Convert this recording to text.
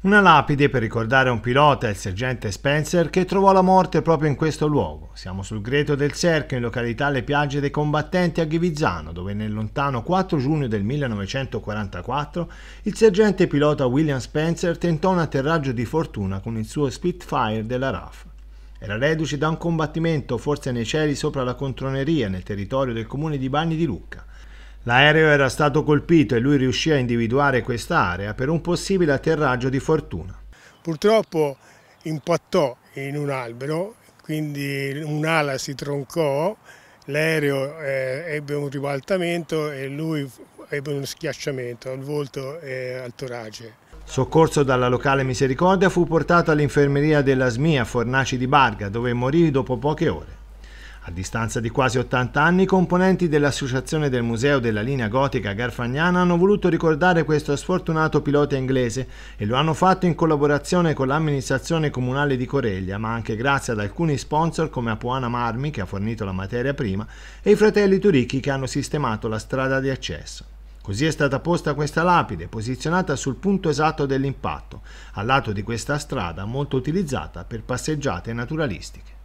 Una lapide per ricordare un pilota, il sergente Spencer, che trovò la morte proprio in questo luogo. Siamo sul Greto del Cerchio, in località Le Piagge dei Combattenti a Ghivizzano, dove nel lontano 4 giugno del 1944 il sergente pilota William Spencer tentò un atterraggio di fortuna con il suo Spitfire della RAF. Era reduce da un combattimento, forse nei cieli sopra la controneria, nel territorio del comune di Bagni di Lucca. L'aereo era stato colpito e lui riuscì a individuare quest'area per un possibile atterraggio di fortuna. Purtroppo impattò in un albero, quindi un'ala si troncò, l'aereo eh, ebbe un ribaltamento e lui ebbe uno schiacciamento al volto e al torace. Soccorso dalla locale misericordia fu portato all'infermeria della SMIA Fornaci di Barga dove morì dopo poche ore. A distanza di quasi 80 anni, i componenti dell'Associazione del Museo della Linea Gotica Garfagnana hanno voluto ricordare questo sfortunato pilota inglese e lo hanno fatto in collaborazione con l'amministrazione comunale di Coreglia, ma anche grazie ad alcuni sponsor come Apuana Marmi, che ha fornito la materia prima, e i fratelli Turicchi, che hanno sistemato la strada di accesso. Così è stata posta questa lapide, posizionata sul punto esatto dell'impatto, al lato di questa strada molto utilizzata per passeggiate naturalistiche.